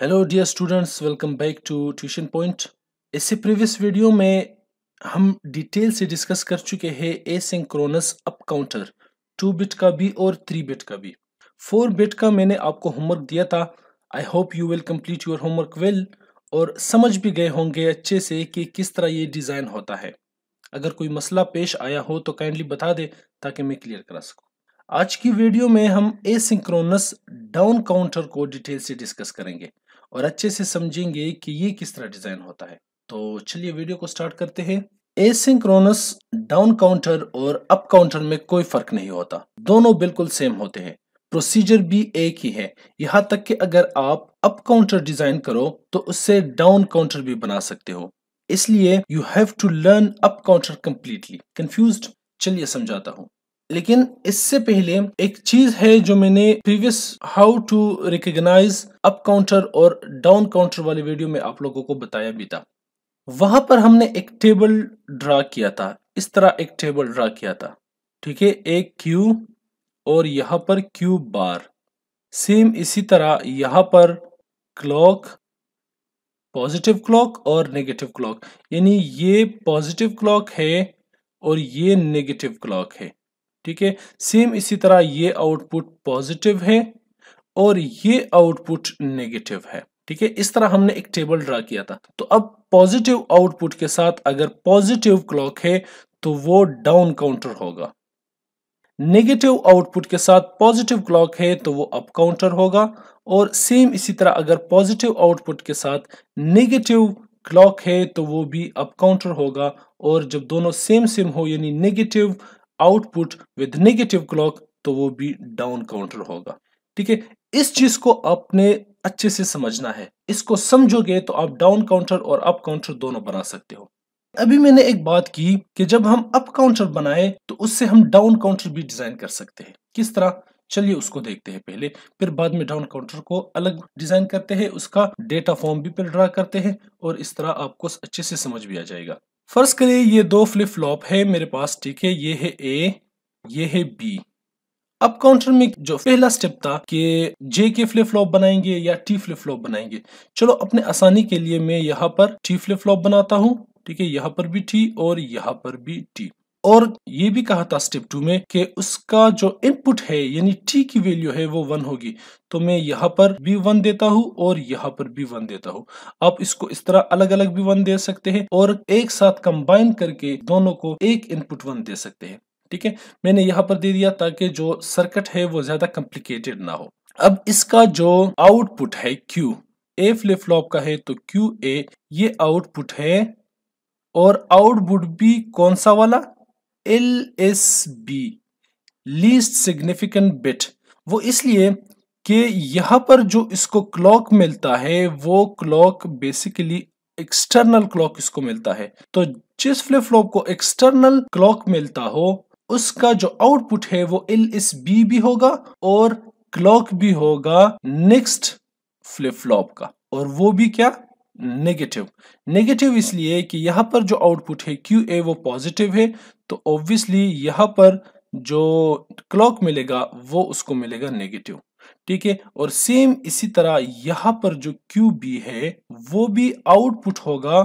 hello dear students welcome back to tuition point इससे previous video में हम detail से डिस्कस कर चुके हैं asynchronous up counter two bit का भी और थ्री बिट का भी फोर बिट का मैंने आपको होमवर्क दिया था I hope you will complete your homework well और समझ भी गए होंगे अच्छे से कि किस तरह ये डिज़ाइन होता है अगर कोई मसला पेश आया हो तो काइंडली बता दे ताकि मैं क्लियर करा सकूँ आज की वीडियो में हम ए सिंक्रोनस डाउन काउंटर को डिटेल से डिस्कस करेंगे और अच्छे से समझेंगे कि ये किस तरह डिज़ाइन होता है तो चलिए वीडियो को स्टार्ट करते हैं एसिंक्रोनस डाउन काउंटर और अप काउंटर में कोई फर्क नहीं होता दोनों बिल्कुल सेम होते हैं प्रोसीजर भी एक ही है यहाँ तक कि अगर आप अप काउंटर डिजाइन करो तो उससे डाउन काउंटर भी बना सकते हो इसलिए you have to learn up counter completely confuse चलिए समझाता हूँ लेकिन इससे पहले एक चीज है जो मैंने previous how to recognise up counter और डाउन काउंटर वाले वीडियो में आप लोगों को बताया भी था वहां पर हमने एक टेबल ड्रा किया था इस तरह एक टेबल ड्रा किया था ठीक है एक क्यू और यहां पर क्यू बार सेम इसी तरह यहां पर क्लॉक पॉजिटिव क्लॉक और नेगेटिव क्लॉक यानी ये पॉजिटिव क्लॉक है और ये नेगेटिव क्लॉक है ठीक है सेम इसी तरह ये आउटपुट पॉजिटिव है और ये आउटपुट नेगेटिव है ठीक है इस तरह हमने एक टेबल ड्रा किया था तो अब पॉजिटिव आउटपुट के साथ अगर पॉजिटिव क्लॉक है तो वो डाउन काउंटर होगा नेगेटिव आउटपुट के साथ पॉजिटिव क्लॉक है तो वो अप काउंटर होगा और सेम इसी तरह अगर पॉजिटिव आउटपुट के साथ नेगेटिव क्लॉक है तो वो भी अप काउंटर होगा और जब दोनों सेम सेम हो यानी negative output with negative clock तो वो भी डाउन काउंटर होगा ठीक है इस चीज को आपने अच्छे से समझना है इसको समझोगे तो आप डाउन काउंटर और अप काउंटर दोनों बना सकते हो अभी मैंने एक बात की कि जब हम अप काउंटर बनाए तो उससे हम डाउन काउंटर भी डिजाइन कर सकते हैं किस तरह चलिए उसको देखते हैं पहले फिर बाद में डाउन काउंटर को अलग डिजाइन करते हैं उसका डेटा फॉर्म भी फिर ड्रा करते हैं और इस तरह आपको अच्छे से समझ भी आ जाएगा फर्ज करिए ये दो फ्लिप फ्लॉप है मेरे पास ठीक है ये है ए ये है बी अब काउंटर में जो पहला स्टेप था कि जे के फ्लिप फ्लॉप बनाएंगे या टी फ्लिप फ्लॉप बनाएंगे चलो अपने आसानी के लिए मैं यहाँ पर टी फ्लिप फ्लॉप बनाता हूँ ठीक है यहाँ पर भी टी और यहाँ पर भी टी और ये भी कहा था स्टेप टू में कि उसका जो इनपुट है यानी टी की वैल्यू है वो वन होगी तो मैं यहाँ पर भी वन देता हूँ और यहाँ पर भी वन देता हूँ आप इसको इस तरह अलग अलग भी वन दे सकते हैं और एक साथ कंबाइन करके दोनों को एक इनपुट वन दे सकते हैं ठीक है मैंने यहाँ पर दे दिया ताकि जो सर्किट है वो ज्यादा कॉम्प्लिकेटेड ना हो अब इसका जो आउटपुट है क्यू ए फ्लिप फ्लॉप का है तो क्यू ए ये आउटपुट है और आउटपुट भी कौन सा वाला L S B least significant bit वो इसलिए कि यहाँ पर जो इसको क्लॉक मिलता है वो क्लॉक बेसिकली एक्सटर्नल क्लॉक इसको मिलता है तो जिस फ्लिप फ्लॉप को एक्सटर्नल क्लॉक मिलता हो उसका जो आउटपुट है वो एल एस बी भी होगा और क्लॉक भी होगा नेक्स्ट फ्लिप फ्लॉप का और वो भी क्या नेगेटिव नेगेटिव इसलिए कि यहाँ पर जो आउटपुट है क्यू ए वो पॉजिटिव है तो ऑब्वियसली यहाँ पर जो क्लॉक मिलेगा वो उसको मिलेगा नेगेटिव ठीक है और सेम इसी तरह यहाँ पर जो क्यू बी है वो भी आउटपुट होगा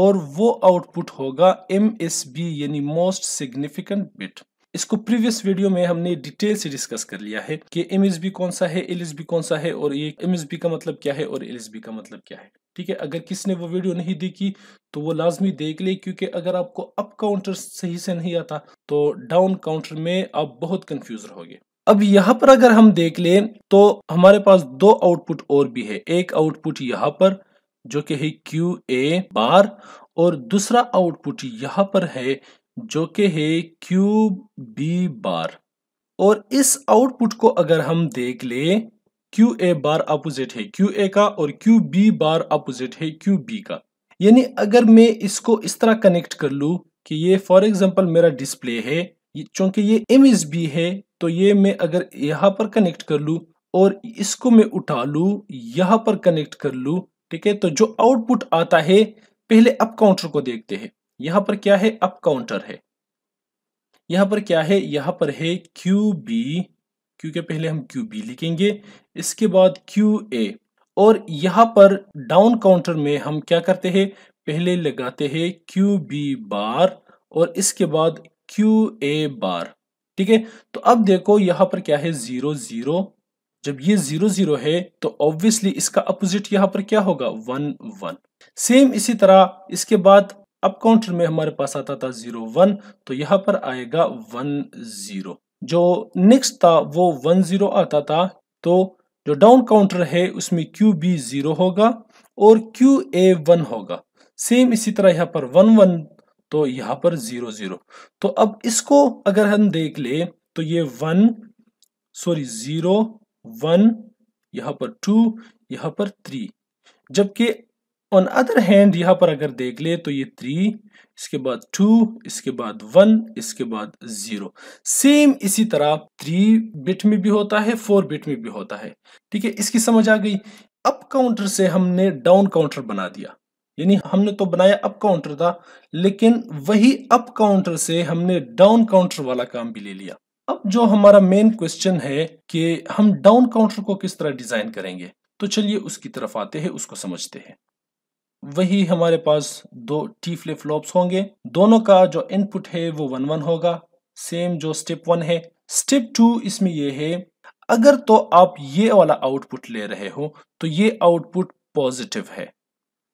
और वो आउटपुट होगा एम एस बी यानी मोस्ट सिग्निफिकेंट बिट इसको प्रीवियस वीडियो में हमने डिटेल से डिस्कस कर लिया है कि एम कौन सा है एल कौन सा है और ये एम का मतलब क्या है और एल का मतलब क्या है ठीक है अगर किसने वो वीडियो नहीं देखी तो वो लाजमी देख ले क्योंकि अगर आपको अप काउंटर सही से नहीं आता तो डाउन काउंटर में आप बहुत कंफ्यूज रहोगे अब यहाँ पर अगर हम देख लें तो हमारे पास दो आउटपुट और भी है एक आउटपुट यहाँ पर जो कि है क्यू ए बार और दूसरा आउटपुट यहाँ पर है जो कि है क्यूब बी बार और इस आउटपुट को अगर हम देख ले क्यू ए बार अपोजिट है क्यू ए का और क्यू बी बार अपोजिट है क्यू बी का यानी अगर मैं इसको इस तरह कनेक्ट कर लू कि ये फॉर एग्जाम्पल मेरा डिस्प्ले है चूंकि ये एम एस बी है तो ये मैं अगर यहाँ पर कनेक्ट कर लू और इसको मैं उठा लू यहाँ पर कनेक्ट कर लू ठीक है तो जो आउटपुट आता है पहले अप काउंटर को देखते हैं यहां पर क्या है अप काउंटर है यहां पर क्या है यहां पर है क्यू बी क्योंकि पहले हम क्यू बी लिखेंगे इसके बाद क्यू ए और यहां पर डाउन काउंटर में हम क्या करते हैं पहले लगाते हैं क्यू बी बार और इसके बाद क्यू ए बार ठीक है तो अब देखो यहां पर क्या है जीरो जीरो जब ये जीरो जीरो है तो ऑब्वियसली इसका अपोजिट यहां पर क्या होगा वन वन सेम इसी तरह इसके बाद अब काउंटर में हमारे पास आता था जीरो वन तो यहाँ पर आएगा वन जीरो जो नेक्स्ट था वो वन जीरो आता था तो जो डाउन काउंटर है उसमें क्यू बी जीरो होगा और क्यू ए वन होगा सेम इसी तरह यहाँ पर वन वन तो यहाँ पर जीरो जीरो तो अब इसको अगर हम देख ले तो ये वन सॉरी जीरो वन यहाँ पर टू यहाँ पर थ्री जबकि ऑन अदर हैंड यहाँ पर अगर देख ले तो ये थ्री इसके बाद टू इसके बाद वन इसके बाद जीरो सेम इसी तरह थ्री बिट में भी होता है फोर बिट में भी होता है ठीक है इसकी समझ आ गई अप काउंटर से हमने डाउन काउंटर बना दिया यानी हमने तो बनाया अप काउंटर था लेकिन वही अप काउंटर से हमने डाउन काउंटर वाला काम भी ले लिया अब जो हमारा मेन क्वेश्चन है कि हम डाउन काउंटर को किस तरह डिजाइन करेंगे तो चलिए उसकी तरफ आते हैं उसको समझते हैं वही हमारे पास दो टी फ्लिप फ्लॉप्स होंगे दोनों का जो इनपुट है वो वन वन होगा सेम जो स्टेप वन है स्टेप टू इसमें ये है अगर तो आप ये वाला आउटपुट ले रहे हो तो ये आउटपुट पॉजिटिव है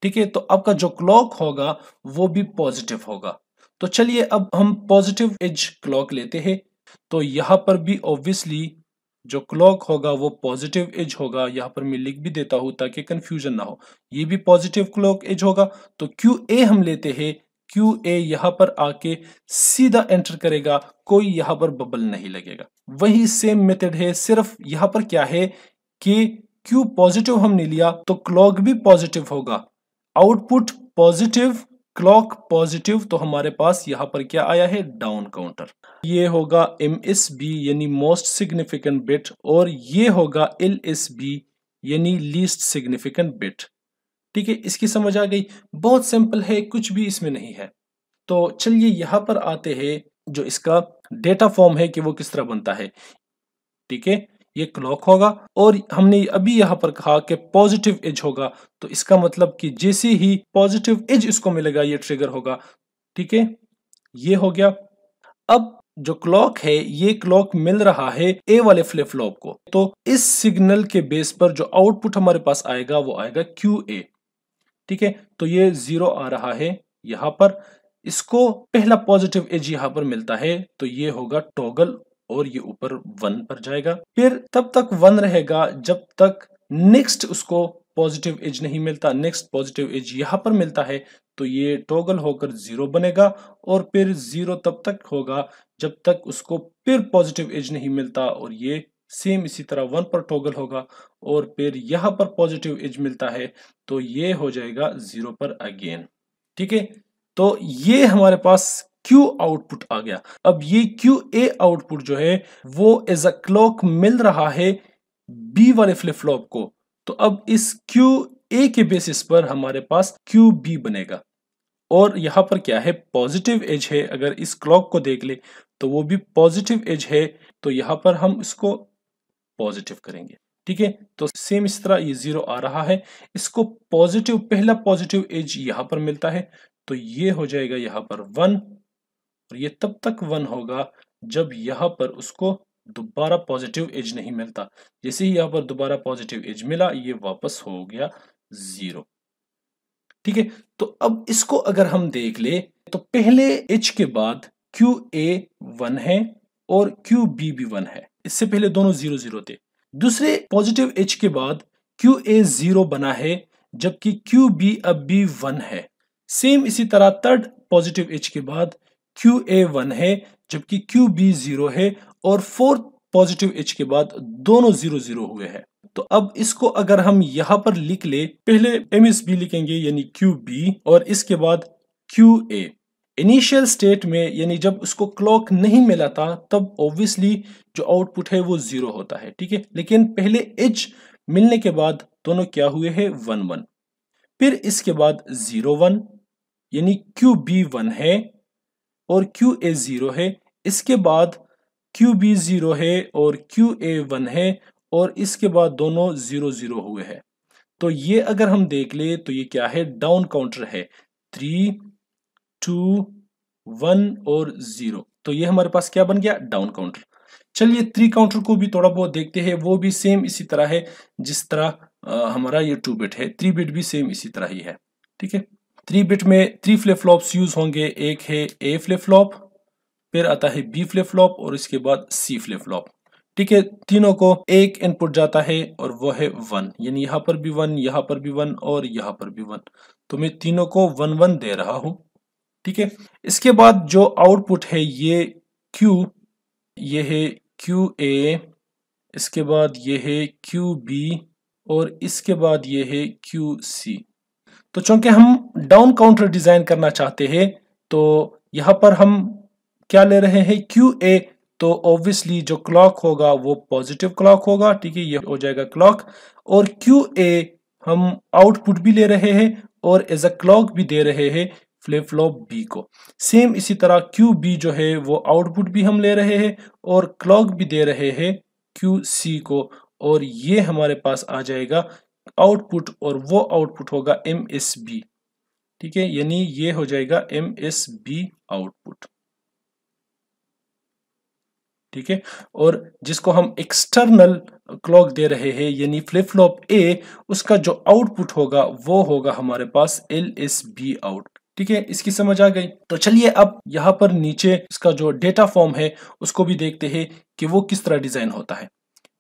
ठीक है तो आपका जो क्लॉक होगा वो भी पॉजिटिव होगा तो चलिए अब हम पॉजिटिव एज क्लॉक लेते हैं तो यहां पर भी ऑब्वियसली जो क्लॉक होगा वो पॉजिटिव एज होगा यहाँ पर मैं लिख भी देता हूं ताकि कंफ्यूजन ना हो ये भी पॉजिटिव क्लॉक एज होगा तो क्यू ए हम लेते हैं क्यू ए यहाँ पर आके सीधा एंटर करेगा कोई यहाँ पर बबल नहीं लगेगा वही सेम मेथड है सिर्फ यहाँ पर क्या है कि क्यू पॉजिटिव हमने लिया तो क्लॉक भी पॉजिटिव होगा आउटपुट पॉजिटिव क्लॉक पॉजिटिव तो हमारे पास यहाँ पर क्या आया है डाउन काउंटर ये होगा एम एस बी यानी मोस्ट सिग्निफिकेंट बिट और ये होगा एल एस बी यानी लीस्ट सिग्निफिकेंट बिट ठीक है इसकी समझ आ गई बहुत सिंपल है कुछ भी इसमें नहीं है तो चलिए यहां पर आते हैं जो इसका डेटा फॉर्म है कि वो किस तरह बनता है ठीक है ये क्लॉक होगा और हमने अभी यहां पर कहा कि पॉजिटिव एज होगा तो इसका मतलब कि जैसे ही पॉजिटिव एज इसको मिलेगा ये ट्रिगर होगा ठीक है ये हो गया अब जो क्लॉक है ये क्लॉक मिल रहा है ए वाले फ्लिप फ्लॉप को तो इस सिग्नल के बेस पर जो आउटपुट हमारे पास आएगा वो आएगा क्यू ए ठीक है तो ये जीरो आ रहा है यहां पर इसको पहला पॉजिटिव एज यहां पर मिलता है तो ये होगा टॉगल और ये ऊपर वन पर जाएगा फिर तब तक वन रहेगा जब तक नेक्स्ट उसको पॉजिटिव एज नहीं मिलता नेक्स्ट पॉजिटिव एज यहाँ पर मिलता है तो ये टॉगल होकर जीरो बनेगा और फिर जीरो तब तक होगा जब तक उसको फिर पॉजिटिव एज नहीं मिलता और ये सेम इसी तरह वन पर टॉगल होगा और फिर यहाँ पर पॉजिटिव एज मिलता है तो ये हो जाएगा जीरो पर अगेन ठीक है तो ये हमारे पास क्यू आउटपुट आ गया अब ये क्यू ए आउटपुट जो है वो एज अ क्लॉक मिल रहा है बी वाले फ्लिप फ्लॉप को तो अब इस क्यू ए के बेसिस पर हमारे पास क्यू बी बनेगा और यहाँ पर क्या है पॉजिटिव एज है अगर इस क्लॉक को देख ले तो वो भी पॉजिटिव एज है तो यहाँ पर हम इसको पॉजिटिव करेंगे ठीक है तो सेम इस तरह ये जीरो आ रहा है इसको पॉजिटिव पहला पॉजिटिव एज यहाँ पर मिलता है तो ये हो जाएगा यहाँ पर वन और ये तब तक वन होगा जब यहाँ पर उसको दोबारा पॉजिटिव एज नहीं मिलता जैसे ही यहां पर दोबारा पॉजिटिव एज मिला ये वापस हो गया जीरो ठीक है तो अब इसको अगर हम देख ले तो पहले एच के बाद क्यू ए वन है और क्यू बी भी वन है इससे पहले दोनों जीरो जीरो थे दूसरे पॉजिटिव एच के बाद क्यू ए जीरो बना है जबकि क्यू बी अब भी वन है सेम इसी तरह थर्ड पॉजिटिव एच के बाद क्यू ए वन है जबकि क्यू बी जीरो है और फोर्थ पॉजिटिव एच के बाद दोनों जीरो जीरो हुए हैं तो अब इसको अगर हम यहां पर लिख ले पहले एम एस बी लिखेंगे यानी क्यू बी और इसके बाद क्यू ए इनिशियल स्टेट में यानी जब उसको क्लॉक नहीं मिला था तब ऑब्वियसली जो आउटपुट है वो जीरो होता है ठीक है लेकिन पहले एच मिलने के बाद दोनों क्या हुए हैं वन वन फिर इसके बाद जीरो वन यानी क्यू बी वन है और क्यू ए जीरो है इसके बाद क्यू बी जीरो है और क्यू ए वन है और इसके बाद दोनों जीरो जीरो हुए हैं तो ये अगर हम देख ले तो ये क्या है डाउन काउंटर है थ्री टू वन और जीरो तो ये हमारे पास क्या बन गया डाउन काउंटर चलिए थ्री काउंटर को भी थोड़ा बहुत देखते हैं वो भी सेम इसी तरह है जिस तरह हमारा ये टू बिट है थ्री बिट भी सेम इसी तरह ही है ठीक है थ्री बिट में थ्री फ्लिप फ्लॉप्स यूज होंगे एक है ए फ्लिप फ्लॉप फिर आता है बी फ्लिप फ्लॉप और इसके बाद सी फ्लिप फ्लॉप ठीक है तीनों को एक इनपुट जाता है और वो है वन यानी यहाँ पर भी वन यहाँ पर भी वन और यहाँ पर भी वन तो मैं तीनों को वन वन दे रहा हूं ठीक है इसके बाद जो आउटपुट है ये क्यू ये है क्यू ए इसके बाद ये है क्यू बी और इसके बाद ये है क्यू सी तो चूंकि हम डाउन काउंटर डिजाइन करना चाहते हैं तो यहां पर हम क्या ले रहे हैं क्यू ए तो ऑब्वियसली जो क्लॉक होगा वो पॉजिटिव क्लॉक होगा ठीक है ये हो जाएगा क्लॉक और क्यू ए हम आउटपुट भी ले रहे हैं और एज अ क्लॉक भी दे रहे हैं फ्लिप फ्लॉप बी को सेम इसी तरह क्यू बी जो है वो आउटपुट भी हम ले रहे हैं और क्लॉक भी दे रहे हैं क्यू सी को और ये हमारे पास आ जाएगा आउटपुट और वो आउटपुट होगा एम एस बी ठीक है यानी ये हो जाएगा एम एस बी आउट ठीक है और जिसको हम एक्सटर्नल क्लॉक दे रहे हैं यानी फ्लिप फ्लॉप ए उसका जो आउटपुट होगा वो होगा हमारे पास एल एस बी आउट ठीक है इसकी समझ आ गई तो चलिए अब यहाँ पर नीचे इसका जो डेटा फॉर्म है उसको भी देखते हैं कि वो किस तरह डिजाइन होता है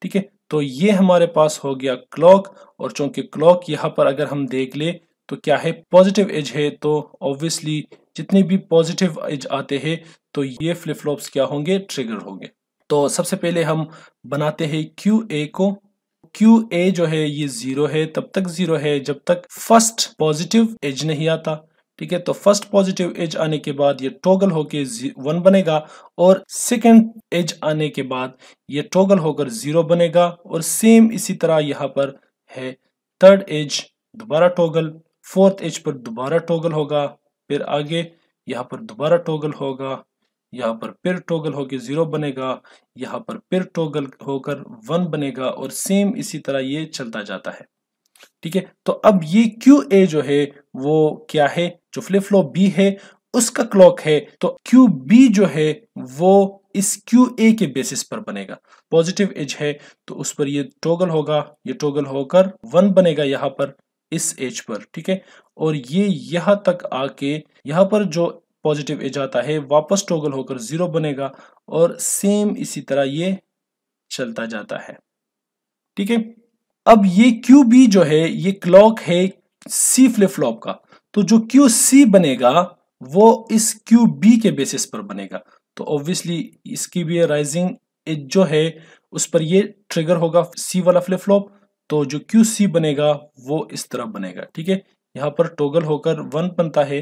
ठीक है तो ये हमारे पास हो गया क्लॉक और चूंकि क्लॉक यहाँ पर अगर हम देख ले तो क्या है पॉजिटिव एज है तो ऑब्वियसली जितने भी पॉजिटिव एज आते हैं तो ये फ्लिप फ्लॉप्स क्या होंगे ट्रिगर होंगे तो सबसे पहले हम बनाते हैं क्यू ए को क्यू ए जो है ये जीरो है तब तक जीरो है जब तक फर्स्ट पॉजिटिव एज नहीं आता ठीक है तो फर्स्ट पॉजिटिव एज आने के बाद ये टोगल होके वन बनेगा और सेकंड एज आने के बाद ये टोगल होकर जीरो बनेगा और सेम इसी तरह यहाँ पर है थर्ड एज दोबारा टोगल फोर्थ एज पर दोबारा टोगल होगा फिर आगे यहाँ पर दोबारा टोगल होगा यहाँ पर फिर टोगल होकर ज़ीरो बनेगा यहाँ पर फिर टोगल होकर वन बनेगा और सेम इसी तरह ये चलता जाता है ठीक है तो अब ये क्यू ए जो है वो क्या है जो फ्लिप फ्लॉप बी है उसका क्लॉक है तो क्यू बी जो है वो इस क्यू ए के बेसिस पर बनेगा पॉजिटिव एज है तो उस पर ये टोगल होगा ये टोगल होकर वन बनेगा यहाँ पर इस एज पर ठीक है और ये यहाँ तक आके यहाँ पर जो पॉजिटिव एज आता है वापस टॉगल होकर ज़ीरो बनेगा और सेम इसी तरह ये चलता जाता है ठीक है अब ये क्यू बी जो है ये क्लॉक है सी फ्लिप फ्लॉप का तो जो क्यू सी बनेगा वो इस क्यू बी के बेसिस पर बनेगा तो ऑब्वियसली इसकी भी राइजिंग एज जो है उस पर ये ट्रिगर होगा सी वाला फ्लिप फ्लॉप तो जो क्यू सी बनेगा वो इस तरह बनेगा ठीक है यहां पर टोगल होकर वन बनता है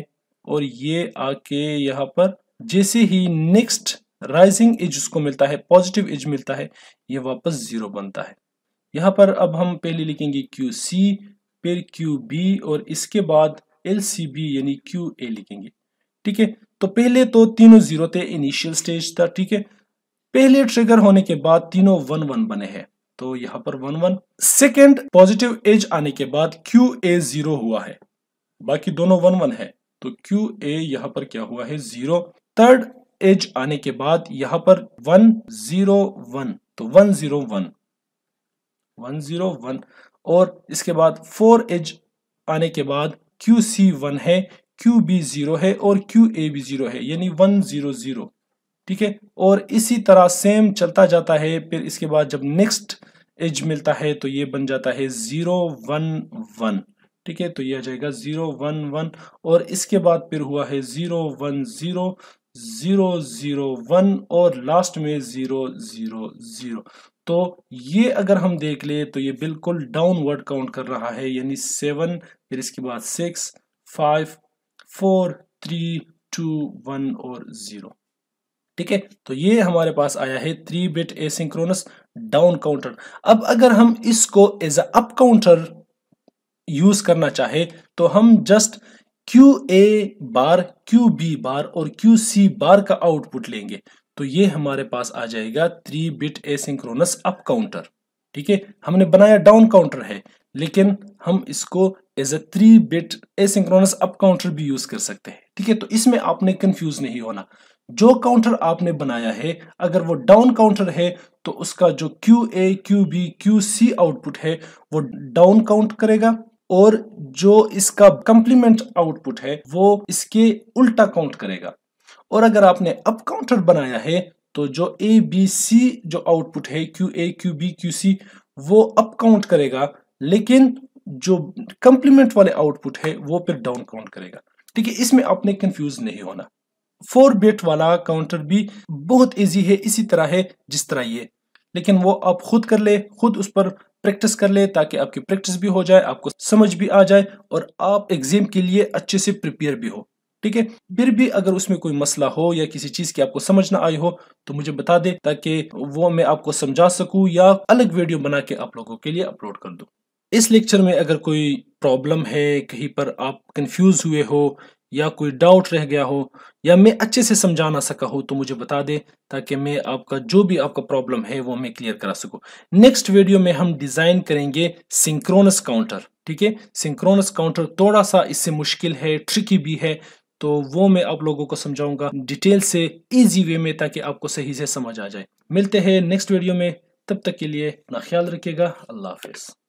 और ये आके यहाँ पर जैसे ही नेक्स्ट राइजिंग एज उसको मिलता है पॉजिटिव एज मिलता है ये वापस जीरो बनता है यहाँ पर अब हम पहले लिखेंगे क्यू सी फिर क्यू बी और इसके बाद एल सी बी यानी क्यू ए लिखेंगे ठीक है तो पहले तो तीनों जीरो थे इनिशियल स्टेज था ठीक है पहले ट्रिगर होने के बाद तीनों वन वन बने हैं तो यहाँ पर one one second positive edge आने के बाद क्यू ए जीरो हुआ है बाकी दोनों वन वन है तो क्यू ए यहाँ पर क्या हुआ है जीरो थर्ड एज आने के बाद यहाँ पर वन जीरो वन तो one zero one one zero one और इसके बाद फोर एज आने के बाद क्यू सी वन है क्यू बी जीरो है और क्यू ए भी जीरो है यानी वन जीरो जीरो ठीक है और इसी तरह सेम चलता जाता है फिर इसके बाद जब नेक्स्ट एज मिलता है तो ये बन जाता है जीरो वन वन ठीक है तो ये आ जाएगा ज़ीरो वन वन और इसके बाद फिर हुआ है zero one zero zero zero one और लास्ट में ज़ीरो ज़ीरो ज़ीरो तो ये अगर हम देख ले तो ये बिल्कुल डाउनवर्ड काउंट कर रहा है यानी सेवन फिर इसके बाद six five four three two one और ज़ीरो ठीक है तो ये हमारे पास आया है three bit asynchronous down counter अब अगर हम इसको एज अप काउंटर यूज करना चाहे तो हम just Q A bar Q B bar और क्यू सी बार का आउटपुट लेंगे तो ये हमारे पास आ जाएगा three bit asynchronous up counter ठीक है हमने बनाया डाउन काउंटर है लेकिन हम इसको as a three bit asynchronous up counter भी यूज कर सकते हैं ठीक है तो इसमें आपने कंफ्यूज नहीं होना जो काउंटर आपने बनाया है अगर वो डाउन काउंटर है तो उसका जो Q A Q B Q C output है वो डाउन काउंट करेगा और जो इसका कंप्लीमेंट आउटपुट है वो इसके उल्टा काउंट करेगा और अगर आपने अप काउंटर बनाया है तो जो ए बी सी जो आउटपुट है Q A Q B Q C वो अप काउंट करेगा लेकिन जो कंप्लीमेंट वाले आउटपुट है वो फिर डाउन काउंट करेगा ठीक है इसमें आपने कंफ्यूज नहीं होना फोर बिट वाला काउंटर भी बहुत इजी है इसी तरह है जिस तरह ये लेकिन वो आप खुद कर ले खुद उस पर प्रैक्टिस कर ले ताकि आपकी प्रैक्टिस भी हो जाए आपको समझ भी आ जाए और आप एग्जाम के लिए अच्छे से प्रिपेयर भी हो ठीक है फिर भी अगर उसमें कोई मसला हो या किसी चीज की आपको समझ ना आई हो तो मुझे बता दे ताकि वो मैं आपको समझा सकूं या अलग वीडियो बना के आप लोगों के लिए अपलोड कर दूं इस लेक्चर में अगर कोई प्रॉब्लम है कहीं पर आप कंफ्यूज हुए हो या कोई डाउट रह गया हो या मैं अच्छे से समझा ना सका हो तो मुझे बता दे ताकि मैं आपका जो भी आपका प्रॉब्लम है वो मैं क्लियर करा सकूं नेक्स्ट वीडियो में हम डिज़ाइन करेंगे सिंक्रोनस काउंटर ठीक है सिंक्रोनस काउंटर थोड़ा सा इससे मुश्किल है ट्रिकी भी है तो वो मैं आप लोगों को समझाऊंगा डिटेल से इजी वे में ताकि आपको सही से समझ आ जाए मिलते हैं नेक्स्ट वीडियो में तब तक के लिए अपना ख्याल रखिएगा अल्लाह हाफिज़